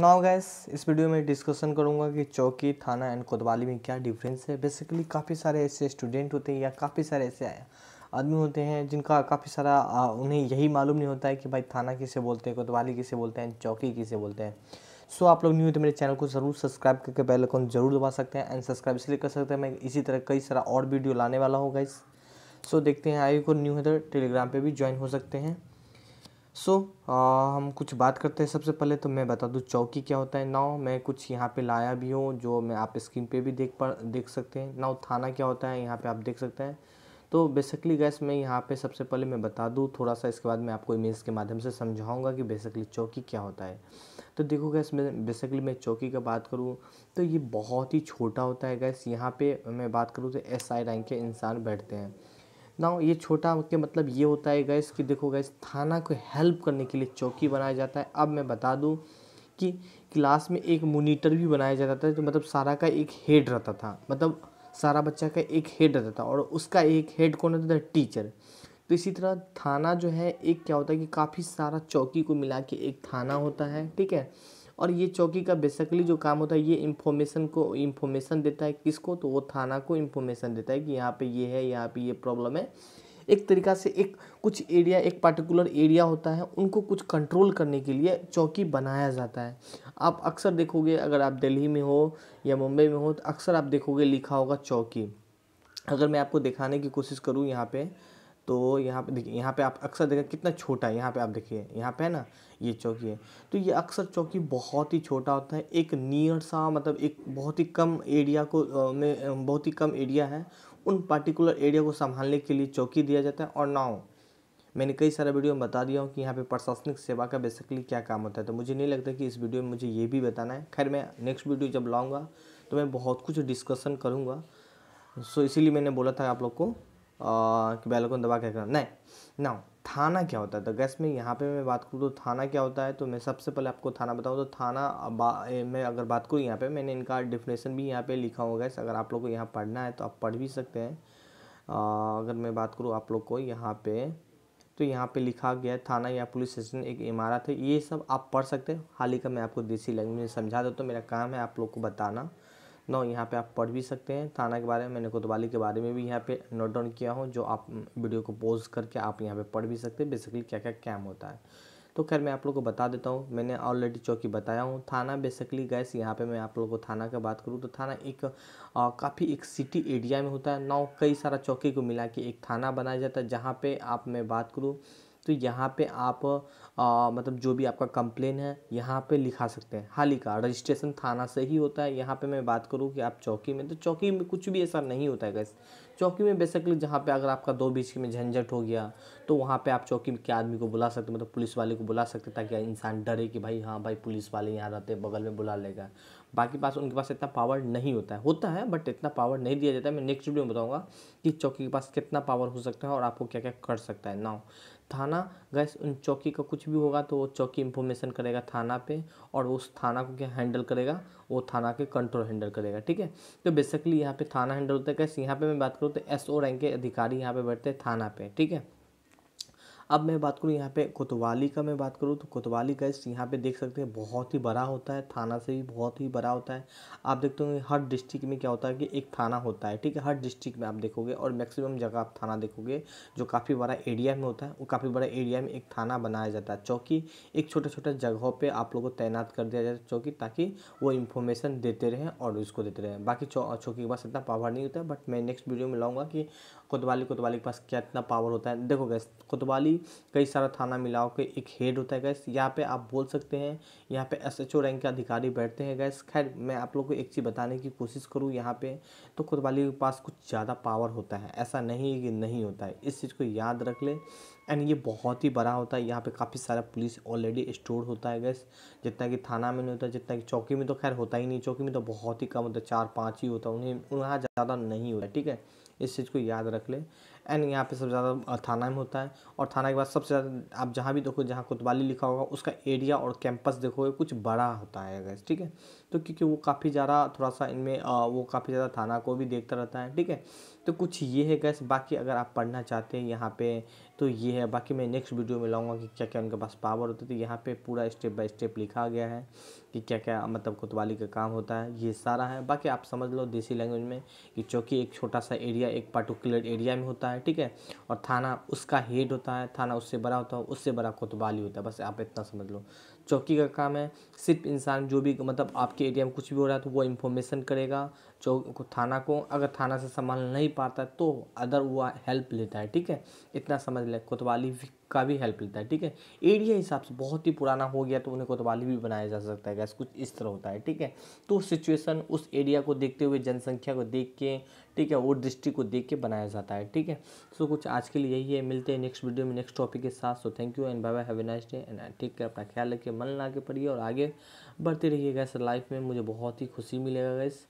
now guys इस video में discussion करूँगा कि चौकी थाना एंड कोतवाली में क्या डिफरेंस है बेसिकली काफ़ी सारे ऐसे स्टूडेंट होते हैं या काफ़ी सारे ऐसे आदमी होते हैं जिनका काफ़ी सारा आ, उन्हें यही मालूम नहीं होता है कि भाई थाना किसे बोलते हैं कोतवाली किसे बोलते हैं चौकी किसे बोलते हैं सो so, आप लोग न्यू तो मेरे चैनल को ज़रूर सब्सक्राइब करके बेल आइकन जरूर दबा सकते हैं एंड सब्सक्राइब इसलिए कर सकते हैं मैं इसी तरह कई सारा और वीडियो लाने वाला होगा इस सो so, देखते हैं आई को न्यू है टेलीग्राम पर भी ज्वाइन हो सकते हैं सो so, हम कुछ बात करते हैं सबसे पहले तो मैं बता दूँ चौकी क्या होता है नाव मैं कुछ यहाँ पे लाया भी हूँ जो मैं आप स्क्रीन पे भी देख पा देख सकते हैं नाव थाना क्या होता है यहाँ पे आप देख सकते हैं तो बेसिकली गैस मैं यहाँ पे सबसे पहले मैं बता दूँ थोड़ा सा इसके बाद मैं आपको इमेज के माध्यम से समझाऊँगा कि बेसिकली चौकी क्या होता है तो देखो गैस मैं बेसिकली मैं चौकी का बात करूँ तो ये बहुत ही छोटा होता है गैस यहाँ पर मैं बात करूँ तो एस रैंक के इंसान बैठते हैं ना ये छोटा के मतलब ये होता है गैस कि देखो गैस थाना को हेल्प करने के लिए चौकी बनाया जाता है अब मैं बता दूँ कि क्लास में एक मोनीटर भी बनाया जाता था तो मतलब सारा का एक हेड रहता था मतलब सारा बच्चा का एक हेड रहता था और उसका एक हेड कौन रहता था टीचर तो इसी तरह थाना जो है एक क्या होता है कि काफ़ी सारा चौकी को मिला के एक थाना होता है ठीक है और ये चौकी का बेसिकली जो काम होता है ये इन्फॉर्मेशन को इंफॉर्मेशन देता है किसको तो वो थाना को इन्फॉर्मेशन देता है कि यहाँ पे ये है यहाँ पे ये प्रॉब्लम है एक तरीका से एक कुछ एरिया एक पार्टिकुलर एरिया होता है उनको कुछ कंट्रोल करने के लिए चौकी बनाया जाता है आप अक्सर देखोगे अगर आप दिल्ली में हो या मुंबई में हो तो अक्सर आप देखोगे लिखा होगा चौकी अगर मैं आपको दिखाने की कोशिश करूँ यहाँ पर तो यहाँ पे देखिए यहाँ पे आप अक्सर देखें कितना छोटा है यहाँ पे आप देखिए यहाँ पे है ना ये चौकी है तो ये अक्सर चौकी बहुत ही छोटा होता है एक नियर सा मतलब एक बहुत ही कम एरिया को में बहुत ही कम एरिया है उन पर्टिकुलर एरिया को संभालने के लिए चौकी दिया जाता है और नाव मैंने कई सारा वीडियो में बता दिया हूँ कि यहाँ पे प्रशासनिक सेवा का बेसिकली क्या काम होता है तो मुझे नहीं लगता कि इस वीडियो में मुझे ये भी बताना है खैर मैं नेक्स्ट वीडियो जब लाऊंगा तो मैं बहुत कुछ डिस्कशन करूँगा सो इसीलिए मैंने बोला था आप लोग को कि को दबा क्या करना नहीं ना थाना क्या होता है तो गैस में यहाँ पे मैं बात करूँ तो थाना क्या होता है तो मैं सबसे पहले आपको थाना बताऊँ तो थाना मैं अगर बात करूँ यहाँ पे मैंने इनका डिफिनेशन भी यहाँ पे लिखा होगा गैस अगर आप लोग को यहाँ पढ़ना है तो आप पढ़ भी सकते हैं अगर मैं बात करूँ आप लोग को यहाँ पे तो यहाँ पे लिखा गया है थाना या पुलिस स्टेशन एक इमारत है ये सब आप पढ़ सकते हैं हाल ही का मैं आपको देसी लैंग्वेज में समझा देता हूँ मेरा काम है आप लोग को बताना नौ यहाँ पे आप पढ़ भी सकते हैं थाना के बारे में मैंने कोतवाली तो के बारे में भी यहाँ पे नोट डाउन किया हूँ जो आप वीडियो को पोज करके आप यहाँ पे पढ़ भी सकते हैं बेसिकली क्या क्या कैम होता है तो खैर मैं आप लोग को बता देता हूँ मैंने ऑलरेडी चौकी बताया हूँ थाना बेसिकली गैस यहाँ पे मैं आप लोग को थाना का बात करूँ तो थाना एक काफ़ी एक सिटी एरिया में होता है नौ कई सारा चौकी को मिला के एक थाना बनाया जाता है जहाँ पे आप मैं बात करूँ तो यहाँ पे आप आ, मतलब जो भी आपका कंप्लेन है यहाँ पे लिखा सकते हैं हाल ही का रजिस्ट्रेशन थाना से ही होता है यहाँ पे मैं बात करूँ कि आप चौकी में तो चौकी में कुछ भी ऐसा नहीं होता है गैस चौकी में बेसिकली जहाँ पे अगर आपका दो बीच में झंझट हो गया तो वहाँ पे आप चौकी के आदमी को बुला सकते मतलब पुलिस वाले को बुला सकते ताकि इंसान डरे कि भाई हाँ भाई पुलिस वाले यहाँ रहते बगल में बुला लेगा बाकी पास उनके पास इतना पावर नहीं होता है होता है बट इतना पावर नहीं दिया जाता है मैं नेक्स्ट वीडियो में बताऊँगा कि चौकी के पास कितना पावर हो सकता है और आपको क्या क्या कर सकता है नाउ थाना गैस उन चौकी का कुछ भी होगा तो वो चौकी इन्फॉर्मेशन करेगा थाना पे और उस थाना को क्या हैंडल करेगा वो थाना के कंट्रोल हैंडल करेगा ठीक है तो बेसिकली यहाँ पे थाना हैंडल होता है कैसे यहाँ पे मैं बात करूँ तो एस ओ रैंक के अधिकारी यहाँ पे बैठते हैं थाना पे ठीक है अब मैं बात करूँ यहाँ पे कोतवाली का मैं बात करूँ तो कोतवाली गैस यहाँ पे देख सकते हैं बहुत ही बड़ा होता है थाना से भी बहुत ही बड़ा होता है आप देखते होंगे हर डिस्ट्रिक्ट में क्या होता है कि एक थाना होता है ठीक है हर डिस्ट्रिक्ट में आप देखोगे और मैक्सिमम जगह आप थाना देखोगे जो काफ़ी बड़ा एरिया में होता है वो काफ़ी बड़ा एरिया में एक थाना बनाया जाता है चौकी एक छोटे छोटे जगहों पर आप लोगों को तैनात कर दिया जाता है चौकी ताकि वो इन्फॉर्मेशन देते रहें और उसको देते रहें बाकी चौकी के पास इतना पावर नहीं होता बट मैं नेक्स्ट वीडियो में लाऊँगा कि कोतवाली कोतवाली के पास क्या इतना पावर होता है देखो गैस कोतवाली कई सारा थाना मिलाओ के एक हेड होता है गैस यहाँ पे आप बोल सकते हैं यहाँ पे एसएचओ रैंक के अधिकारी बैठते हैं गैस खैर मैं आप लोग को एक चीज़ बताने की कोशिश करूँ यहाँ पे तो कोतवाली के पास कुछ ज़्यादा पावर होता है ऐसा नहीं है कि नहीं होता है इस चीज़ को याद रख ले एंड ये बहुत ही बड़ा होता है यहाँ पे काफ़ी सारा पुलिस ऑलरेडी स्टोर होता है गैस जितना कि थाना में नहीं होता जितना कि चौकी में तो खैर होता ही नहीं चौकी में तो बहुत ही कम होता है चार पाँच ही होता है उन्हें वहाँ ज़्यादा नहीं होता ठीक है इस चीज़ को याद रख लें एंड यहाँ पे सबसे ज़्यादा थाना में होता है और थाना के बाद सबसे ज़्यादा आप जहाँ भी देखो जहाँ कोतवाली लिखा होगा उसका एरिया और कैंपस देखोगे कुछ बड़ा होता है गैस ठीक है तो क्योंकि वो काफ़ी ज़्यादा थोड़ा सा इनमें वो काफ़ी ज़्यादा थाना को भी देखता रहता है ठीक है तो कुछ ये है गैस बाकी अगर आप पढ़ना चाहते हैं यहाँ पे तो ये है बाकी मैं नेक्स्ट वीडियो में लाऊंगा कि क्या क्या उनके पास पावर होती है तो यहाँ पे पूरा स्टेप बाय स्टेप लिखा गया है कि क्या क्या मतलब कोतवाली का काम होता है ये सारा है बाकी आप समझ लो देसी लैंग्वेज में कि चौकी एक छोटा सा एरिया एक पर्टिकुलर एरिया में होता है है ठीक है और थाना उसका हेड होता है थाना उससे बड़ा होता है उससे बड़ा कोतवाली होता है बस आप इतना समझ लो चौकी का काम है सिर्फ इंसान जो भी मतलब आपके एरिया में कुछ भी हो रहा है तो वो इन्फॉर्मेशन करेगा चौक थाना को अगर थाना से संभाल नहीं पाता तो अदर वो हेल्प लेता है ठीक है इतना समझ लें कोतवाली का भी हेल्प लेता है ठीक है एरिया हिसाब से बहुत ही पुराना हो गया तो उन्हें कोतवाली भी बनाया जा सकता है गैस कुछ इस तरह होता है ठीक है तो सिचुएशन उस एरिया को देखते हुए जनसंख्या को देख के ठीक है वो डिस्ट्रिक्ट को देख के बनाया जाता है ठीक है सो कुछ आज के लिए यही है मिलते हैं नेक्स्ट वीडियो में नेक्स्ट टॉपिक के साथ so thank you and bye bye have nice day and ठीक है अपना ख्याल रखिए मन ला के पढ़िए और आगे बढ़ते रहिए गैस लाइफ में मुझे बहुत ही खुशी मिलेगा गैस